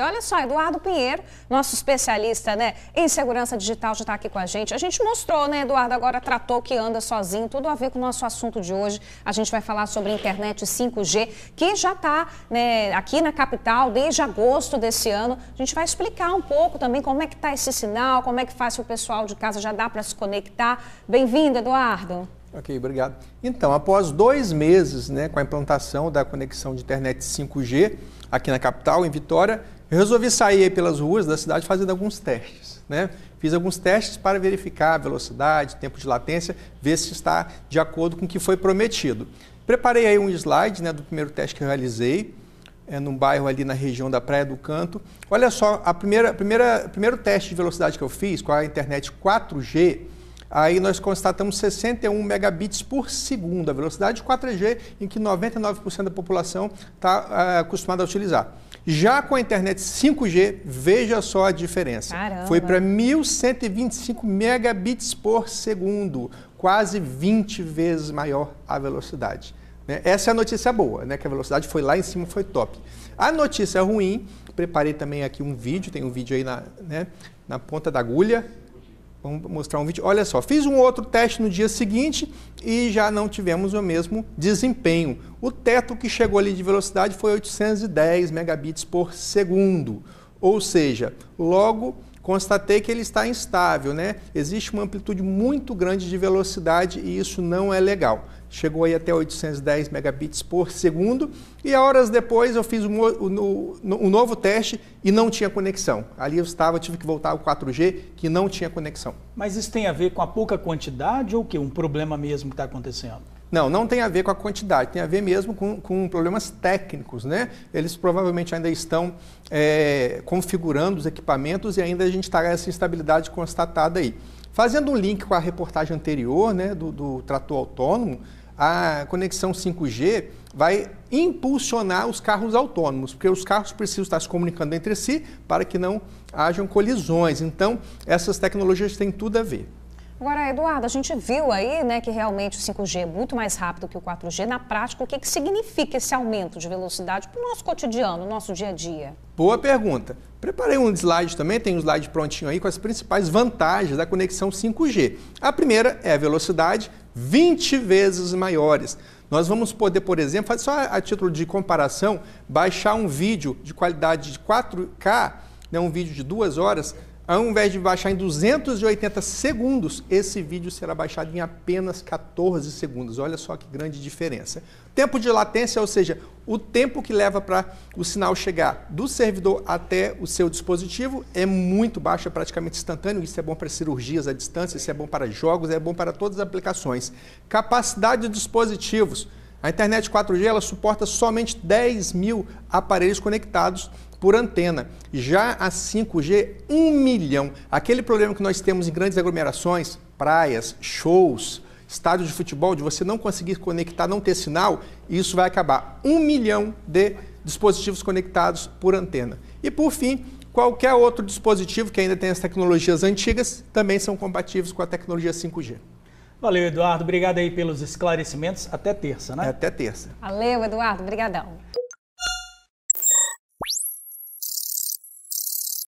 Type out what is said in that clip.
Olha só, Eduardo Pinheiro, nosso especialista né, em segurança digital, já está aqui com a gente. A gente mostrou, né, Eduardo, agora tratou que anda sozinho, tudo a ver com o nosso assunto de hoje. A gente vai falar sobre internet 5G, que já está né, aqui na capital desde agosto desse ano. A gente vai explicar um pouco também como é que está esse sinal, como é que faz o pessoal de casa já dá para se conectar. Bem-vindo, Eduardo. Ok, obrigado. Então, após dois meses né, com a implantação da conexão de internet 5G aqui na capital, em Vitória, eu resolvi sair pelas ruas da cidade fazendo alguns testes. Né? Fiz alguns testes para verificar a velocidade, tempo de latência, ver se está de acordo com o que foi prometido. Preparei aí um slide né, do primeiro teste que eu realizei, é, num bairro ali na região da Praia do Canto. Olha só, a primeira, primeira, primeiro teste de velocidade que eu fiz com a internet 4G, aí nós constatamos 61 megabits por segundo, a velocidade 4G em que 99% da população está ah, acostumada a utilizar. Já com a internet 5G, veja só a diferença. Caramba. Foi para 1.125 megabits por segundo, quase 20 vezes maior a velocidade. Né? Essa é a notícia boa, né? que a velocidade foi lá em cima, foi top. A notícia ruim, preparei também aqui um vídeo, tem um vídeo aí na, né, na ponta da agulha, Vamos mostrar um vídeo. Olha só, fiz um outro teste no dia seguinte e já não tivemos o mesmo desempenho. O teto que chegou ali de velocidade foi 810 megabits por segundo. Ou seja, logo constatei que ele está instável, né? Existe uma amplitude muito grande de velocidade e isso não é legal chegou aí até 810 megabits por segundo, e horas depois eu fiz um, um, um novo teste e não tinha conexão. Ali eu estava, eu tive que voltar ao 4G, que não tinha conexão. Mas isso tem a ver com a pouca quantidade ou o quê? Um problema mesmo que está acontecendo? Não, não tem a ver com a quantidade, tem a ver mesmo com, com problemas técnicos, né? Eles provavelmente ainda estão é, configurando os equipamentos e ainda a gente está essa instabilidade constatada aí. Fazendo um link com a reportagem anterior, né, do, do trator autônomo, a conexão 5G vai impulsionar os carros autônomos, porque os carros precisam estar se comunicando entre si para que não hajam colisões. Então, essas tecnologias têm tudo a ver. Agora, Eduardo, a gente viu aí né, que realmente o 5G é muito mais rápido que o 4G. Na prática, o que, que significa esse aumento de velocidade para o nosso cotidiano, o nosso dia a dia? Boa pergunta. Preparei um slide também, tem um slide prontinho aí com as principais vantagens da conexão 5G. A primeira é a velocidade 20 vezes maiores. Nós vamos poder, por exemplo, só a título de comparação, baixar um vídeo de qualidade de 4K, né, um vídeo de duas horas, ao invés de baixar em 280 segundos, esse vídeo será baixado em apenas 14 segundos. Olha só que grande diferença. Tempo de latência, ou seja, o tempo que leva para o sinal chegar do servidor até o seu dispositivo é muito baixo, é praticamente instantâneo. Isso é bom para cirurgias à distância, isso é bom para jogos, é bom para todas as aplicações. Capacidade de dispositivos a internet 4G ela suporta somente 10 mil aparelhos conectados por antena. Já a 5G, 1 milhão. Aquele problema que nós temos em grandes aglomerações, praias, shows, estádios de futebol, de você não conseguir conectar, não ter sinal, isso vai acabar. 1 milhão de dispositivos conectados por antena. E por fim, qualquer outro dispositivo que ainda tem as tecnologias antigas também são compatíveis com a tecnologia 5G. Valeu, Eduardo. Obrigado aí pelos esclarecimentos. Até terça, né? Até terça. Valeu, Eduardo. Obrigadão.